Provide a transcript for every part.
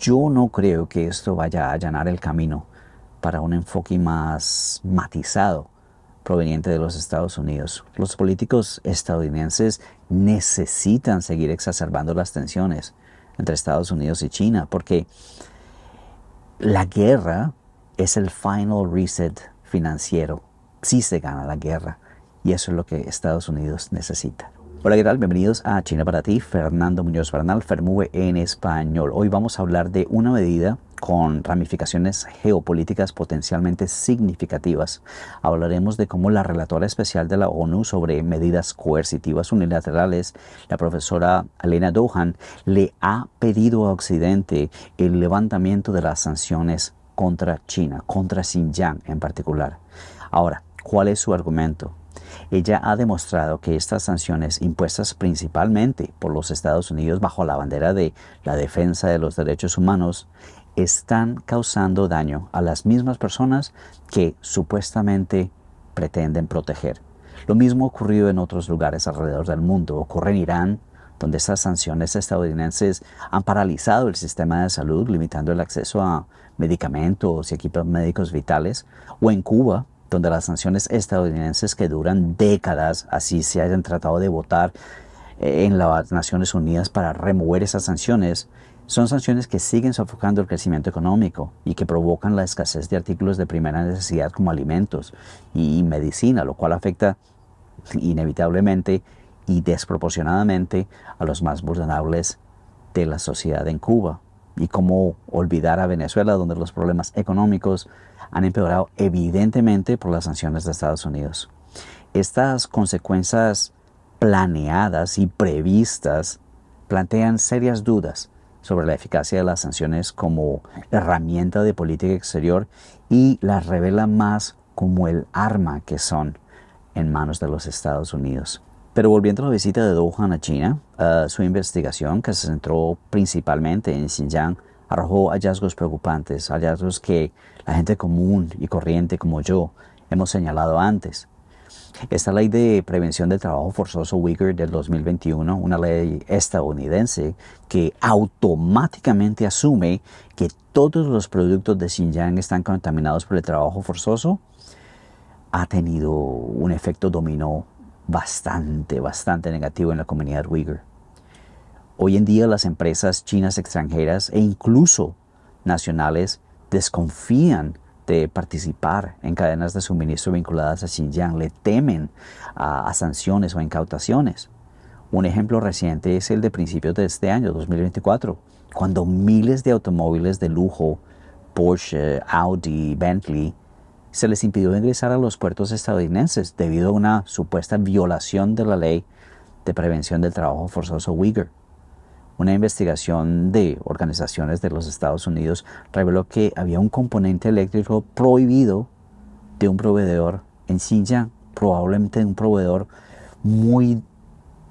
Yo no creo que esto vaya a allanar el camino para un enfoque más matizado proveniente de los Estados Unidos. Los políticos estadounidenses necesitan seguir exacerbando las tensiones entre Estados Unidos y China porque la guerra es el final reset financiero. Si se gana la guerra y eso es lo que Estados Unidos necesita. Hola, ¿qué tal? Bienvenidos a China para ti, Fernando Muñoz Bernal, Fermue en español. Hoy vamos a hablar de una medida con ramificaciones geopolíticas potencialmente significativas. Hablaremos de cómo la relatora especial de la ONU sobre medidas coercitivas unilaterales, la profesora Elena Dohan, le ha pedido a Occidente el levantamiento de las sanciones contra China, contra Xinjiang en particular. Ahora, ¿cuál es su argumento? Ella ha demostrado que estas sanciones impuestas principalmente por los Estados Unidos bajo la bandera de la defensa de los derechos humanos están causando daño a las mismas personas que supuestamente pretenden proteger. Lo mismo ha ocurrido en otros lugares alrededor del mundo. Ocurre en Irán, donde estas sanciones estadounidenses han paralizado el sistema de salud, limitando el acceso a medicamentos y equipos médicos vitales, o en Cuba, donde las sanciones estadounidenses que duran décadas, así se hayan tratado de votar eh, en las Naciones Unidas para remover esas sanciones, son sanciones que siguen sofocando el crecimiento económico y que provocan la escasez de artículos de primera necesidad como alimentos y medicina, lo cual afecta inevitablemente y desproporcionadamente a los más vulnerables de la sociedad en Cuba y cómo olvidar a Venezuela, donde los problemas económicos han empeorado evidentemente por las sanciones de Estados Unidos. Estas consecuencias planeadas y previstas plantean serias dudas sobre la eficacia de las sanciones como herramienta de política exterior y las revela más como el arma que son en manos de los Estados Unidos. Pero volviendo a la visita de Dohan a China, eh, su investigación, que se centró principalmente en Xinjiang, arrojó hallazgos preocupantes, hallazgos que la gente común y corriente como yo hemos señalado antes. Esta ley de prevención del trabajo forzoso Uyghur del 2021, una ley estadounidense que automáticamente asume que todos los productos de Xinjiang están contaminados por el trabajo forzoso, ha tenido un efecto dominó bastante, bastante negativo en la comunidad uigur. Hoy en día las empresas chinas extranjeras e incluso nacionales desconfían de participar en cadenas de suministro vinculadas a Xinjiang, le temen a, a sanciones o incautaciones. Un ejemplo reciente es el de principios de este año, 2024, cuando miles de automóviles de lujo, Porsche, Audi, Bentley, se les impidió ingresar a los puertos estadounidenses debido a una supuesta violación de la ley de prevención del trabajo forzoso Uyghur. Una investigación de organizaciones de los Estados Unidos reveló que había un componente eléctrico prohibido de un proveedor en Xinjiang, probablemente un proveedor muy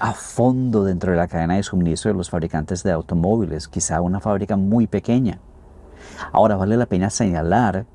a fondo dentro de la cadena de suministro de los fabricantes de automóviles, quizá una fábrica muy pequeña. Ahora vale la pena señalar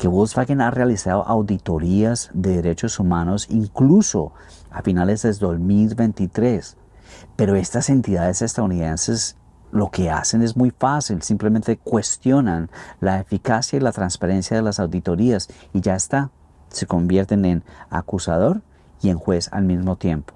que Volkswagen ha realizado auditorías de derechos humanos incluso a finales de 2023. Pero estas entidades estadounidenses lo que hacen es muy fácil, simplemente cuestionan la eficacia y la transparencia de las auditorías y ya está, se convierten en acusador y en juez al mismo tiempo.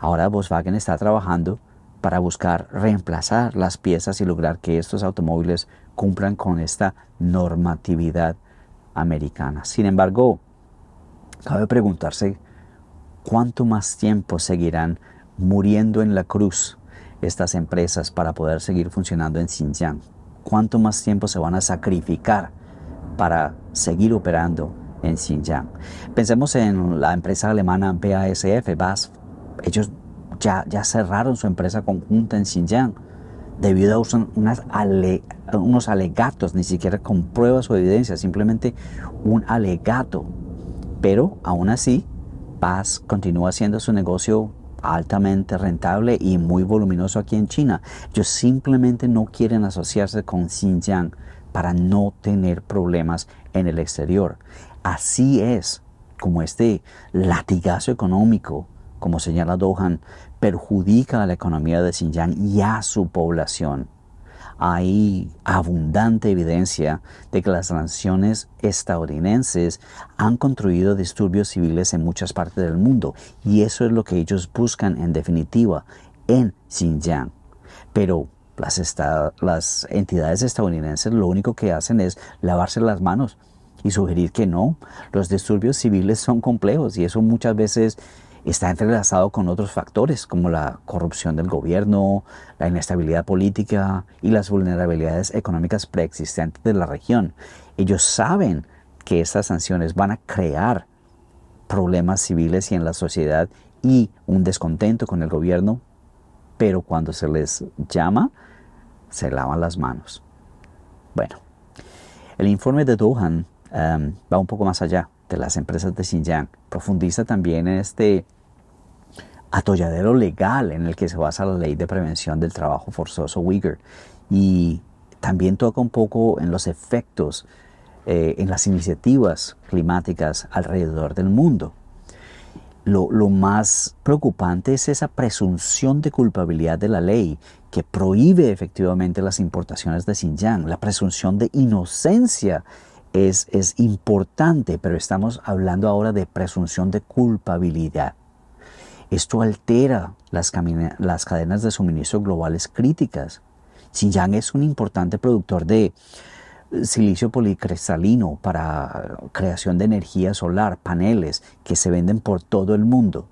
Ahora Volkswagen está trabajando para buscar reemplazar las piezas y lograr que estos automóviles cumplan con esta normatividad americana. Sin embargo, cabe preguntarse cuánto más tiempo seguirán muriendo en la cruz estas empresas para poder seguir funcionando en Xinjiang. ¿Cuánto más tiempo se van a sacrificar para seguir operando en Xinjiang? Pensemos en la empresa alemana BASF, Ellos ya, ya cerraron su empresa conjunta en Xinjiang debido a unas unos alegatos, ni siquiera con pruebas o evidencias, simplemente un alegato. Pero aún así, Paz continúa haciendo su negocio altamente rentable y muy voluminoso aquí en China. Ellos simplemente no quieren asociarse con Xinjiang para no tener problemas en el exterior. Así es como este latigazo económico como señala Dohan, perjudica a la economía de Xinjiang y a su población. Hay abundante evidencia de que las naciones... estadounidenses han construido disturbios civiles en muchas partes del mundo y eso es lo que ellos buscan en definitiva en Xinjiang. Pero las, las entidades estadounidenses lo único que hacen es lavarse las manos y sugerir que no, los disturbios civiles son complejos y eso muchas veces está entrelazado con otros factores como la corrupción del gobierno, la inestabilidad política y las vulnerabilidades económicas preexistentes de la región. Ellos saben que estas sanciones van a crear problemas civiles y en la sociedad y un descontento con el gobierno, pero cuando se les llama, se lavan las manos. Bueno, el informe de Dohan em, va un poco más allá de las empresas de Xinjiang. Profundiza también en este atolladero legal en el que se basa la ley de prevención del trabajo forzoso Uyghur y también toca un poco en los efectos eh, en las iniciativas climáticas alrededor del mundo. lo, más preocupante es esa presunción de culpabilidad de la ley que prohíbe efectivamente las importaciones de Xinjiang, la presunción de inocencia es, importante, pero estamos hablando ahora de presunción de culpabilidad. Esto altera las, las cadenas de suministro globales críticas. Xinjiang es un importante productor de silicio policristalino para creación de energía solar, paneles que se venden por todo el mundo.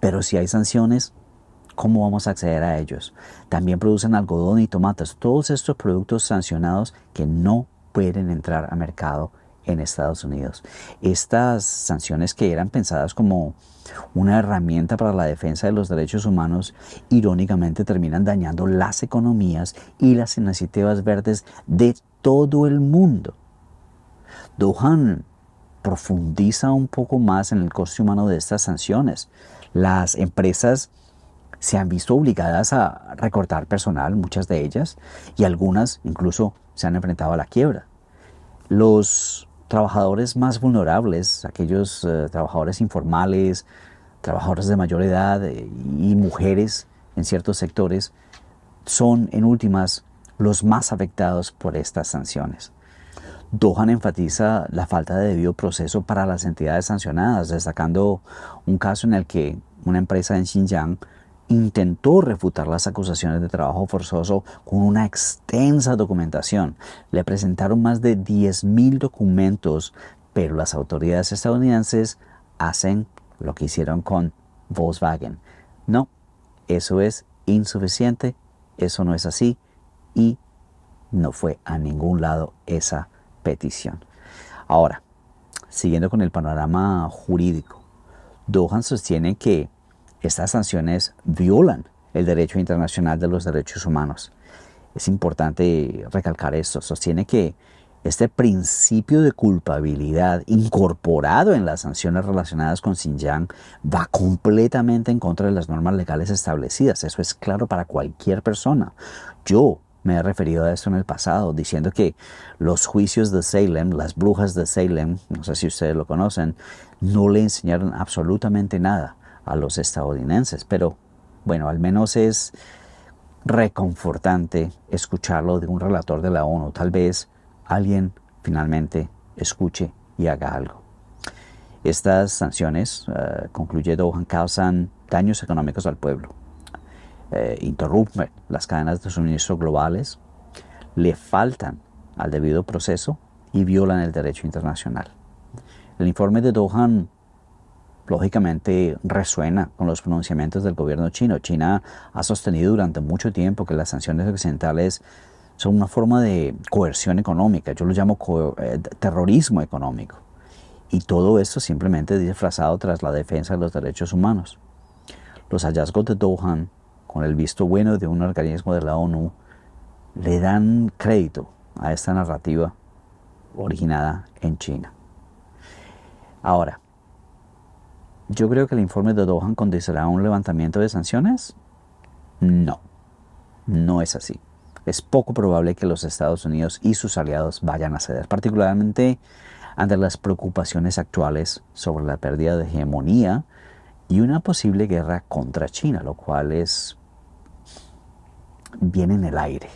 Pero si hay sanciones, ¿cómo vamos a acceder a ellos? También producen algodón y tomates, todos estos productos sancionados que no pueden entrar a mercado en Estados Unidos. Estas sanciones que eran pensadas como una herramienta para la defensa de los derechos humanos, irónicamente terminan dañando las economías y las iniciativas verdes de todo el mundo. Dohan profundiza un poco más en el coste humano de estas sanciones. Las empresas se han visto obligadas a recortar personal, muchas de ellas, y algunas incluso se han enfrentado a la quiebra. Los trabajadores más vulnerables, aquellos eh, trabajadores informales, trabajadores de mayor edad eh, y mujeres en ciertos sectores, son en últimas los más afectados por estas sanciones. Dohan enfatiza la falta de debido proceso para las entidades sancionadas, destacando un caso en el que una empresa en Xinjiang intentó refutar las acusaciones de trabajo forzoso con una extensa documentación. Le presentaron más de 10.000 documentos, pero las autoridades estadounidenses hacen lo que hicieron con Volkswagen. No, eso es insuficiente, eso no es así y no fue a ningún lado esa petición. Ahora, siguiendo con el panorama jurídico, Dohan sostiene que estas sanciones violan el derecho internacional de los derechos humanos. Es importante recalcar esto. Sostiene que este principio de culpabilidad incorporado en las sanciones relacionadas con Xinjiang va completamente en contra de las normas legales establecidas. Eso es claro para cualquier persona. Yo me he referido a esto en el pasado, diciendo que los juicios de Salem, las brujas de Salem, no sé si ustedes lo conocen, no le enseñaron absolutamente nada a los estadounidenses, pero bueno, al menos es reconfortante escucharlo de un relator de la ONU. Tal vez alguien finalmente escuche y haga algo. Estas sanciones, eh, concluye Dohan, causan daños económicos al pueblo, eh, interrumpen las cadenas de suministro globales, le faltan al debido proceso y violan el derecho internacional. El informe de Dohan lógicamente resuena con los pronunciamientos del gobierno chino. China ha sostenido durante mucho tiempo que las sanciones occidentales son una forma de coerción económica, yo lo llamo eh, terrorismo económico. Y todo esto simplemente disfrazado tras la defensa de los derechos humanos. Los hallazgos de Dohan, con el visto bueno de un organismo de la ONU, le dan crédito a esta narrativa originada en China. Ahora, yo creo que el informe de Dohan condicionará un levantamiento de sanciones. No, no es así. Es poco probable que los Estados Unidos y sus aliados vayan a ceder, particularmente ante las preocupaciones actuales sobre la pérdida de hegemonía y una posible guerra contra China, lo cual es bien en el aire.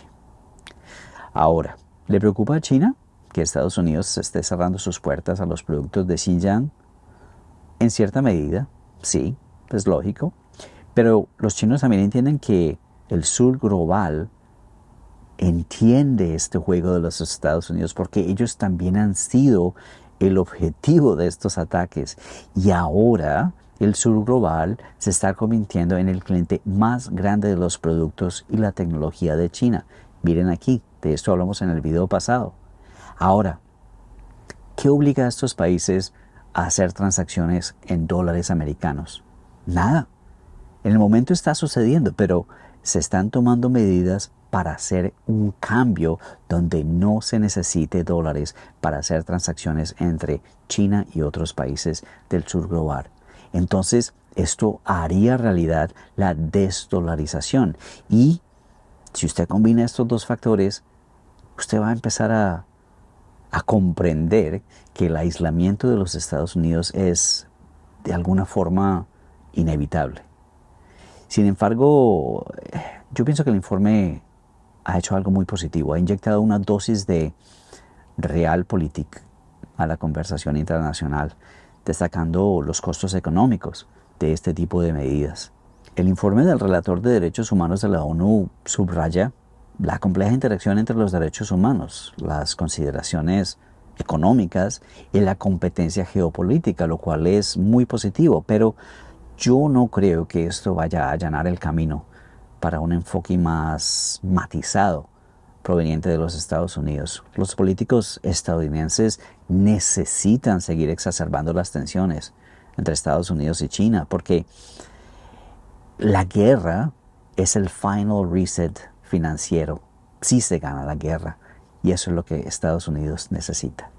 Ahora, ¿le preocupa a China que Estados Unidos esté cerrando sus puertas a los productos de Xinjiang en cierta medida, sí, es lógico. Pero los chinos también entienden que el sur global entiende este juego de los Estados Unidos porque ellos también han sido el objetivo de estos ataques. Y ahora el sur global se está convirtiendo en el cliente más grande de los productos y la tecnología de China. Miren aquí, de esto hablamos en el video pasado. Ahora, ¿qué obliga a estos países hacer transacciones en dólares americanos. Nada. En el momento está sucediendo, pero se están tomando medidas para hacer un cambio donde no se necesite dólares para hacer transacciones entre China y otros países del sur global. Entonces, esto haría realidad la desdolarización. Y si usted combina estos dos factores, usted va a empezar a a comprender que el aislamiento de los Estados Unidos es de alguna forma inevitable. Sin embargo, yo pienso que el informe ha hecho algo muy positivo, ha inyectado una dosis de realpolitik a la conversación internacional, destacando los costos económicos de este tipo de medidas. El informe del relator de derechos humanos de la ONU subraya la compleja interacción entre los derechos humanos, las consideraciones económicas y la competencia geopolítica, lo cual es muy positivo, pero yo no creo que esto vaya a allanar el camino para un enfoque más matizado proveniente de los Estados Unidos. Los políticos estadounidenses necesitan seguir exacerbando las tensiones entre Estados Unidos y China, porque la guerra es el final reset financiero. si se gana la guerra y eso es lo que Estados Unidos necesita.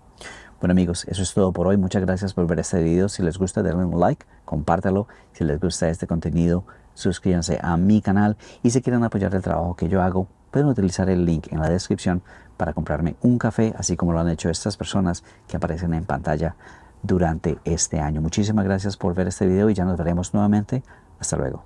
Bueno amigos, eso es todo por hoy. Muchas gracias por ver este video. Si les gusta, denle un like, compártelo Si les gusta este contenido, suscríbanse a mi canal. Y si quieren apoyar el trabajo que yo hago, pueden utilizar el link en la descripción para comprarme un café, así como lo han hecho estas personas que aparecen en pantalla durante este año. Muchísimas gracias por ver este video y ya nos veremos nuevamente. Hasta luego.